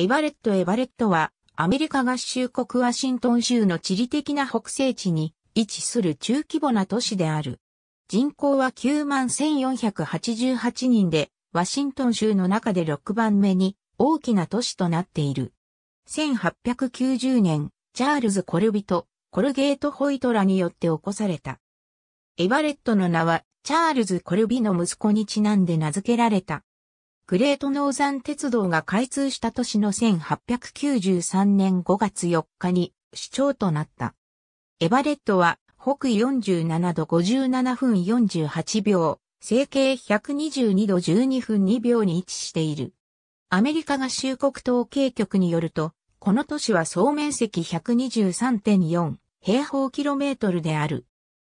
エバレット・エバレットは、アメリカ合衆国ワシントン州の地理的な北西地に位置する中規模な都市である。人口は9万1488人で、ワシントン州の中で6番目に大きな都市となっている。1890年、チャールズ・コルビとコルゲート・ホイトラによって起こされた。エバレットの名は、チャールズ・コルビの息子にちなんで名付けられた。グレートノーザン鉄道が開通した年の1893年5月4日に市長となった。エバレットは北緯47度57分48秒、整形122度12分2秒に位置している。アメリカ合衆国統計局によると、この都市は総面積123.4平方キロメートルである。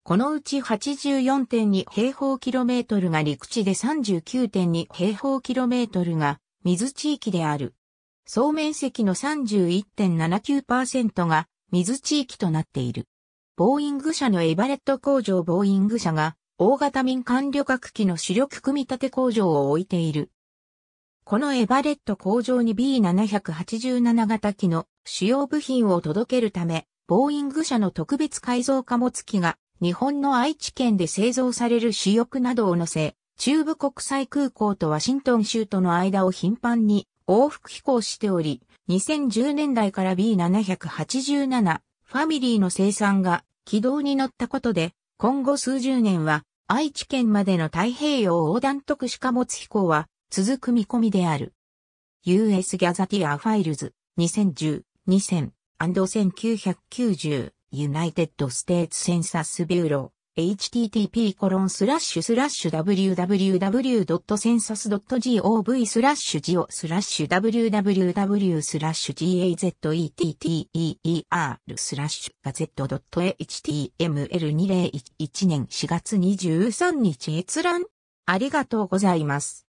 このうち84.2平方キロメートルが陸地で39.2平方キロメートルが水地域である。総面積の31.79%が水地域となっている。ボーイング社のエバレット工場ボーイング社が大型民間旅客機の主力組み立て工場を置いている。このエバレット工場に B787 型機の主要部品を届けるため、ボーイング社の特別改造貨物機が日本の愛知県で製造される主翼などを乗せ、中部国際空港とワシントン州との間を頻繁に往復飛行しており、2010年代から B787 ファミリーの生産が軌道に乗ったことで、今後数十年は愛知県までの太平洋横断特殊貨物飛行は続く見込みである。US ギャザティアファイルズ2010、2000、1990 United States Census Bureau http コロンスラッシュスラッシュ www.census.gov スラッシュジオスラッシュ www スラッシュ g a z e t t e r スラッシュガゼット .html2011 年4月23日閲覧ありがとうございます。